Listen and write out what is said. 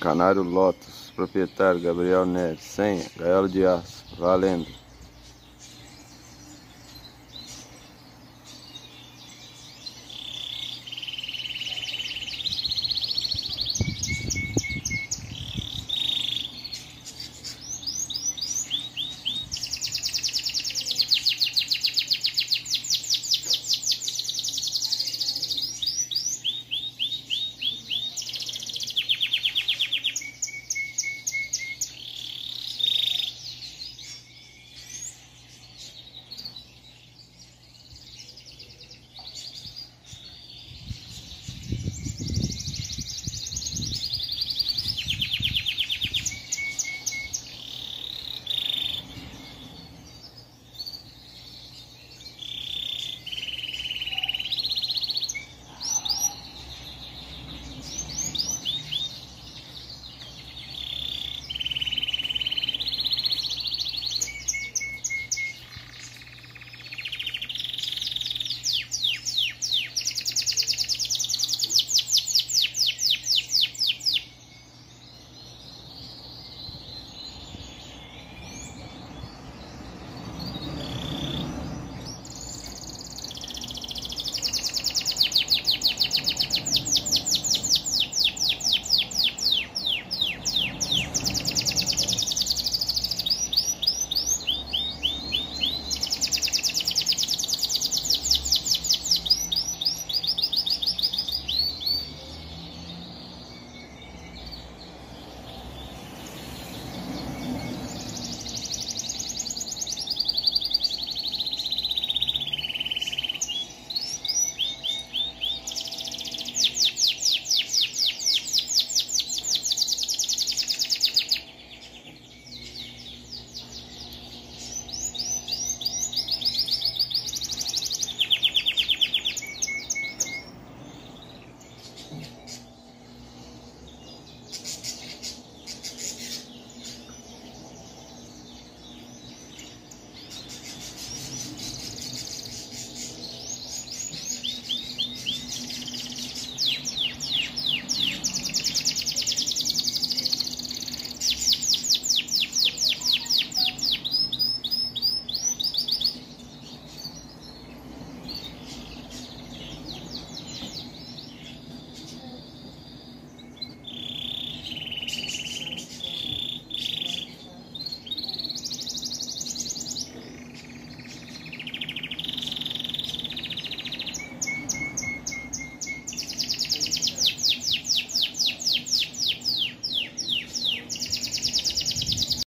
Canário Lotus, proprietário Gabriel Neves, senha, gaiola de aço, valendo.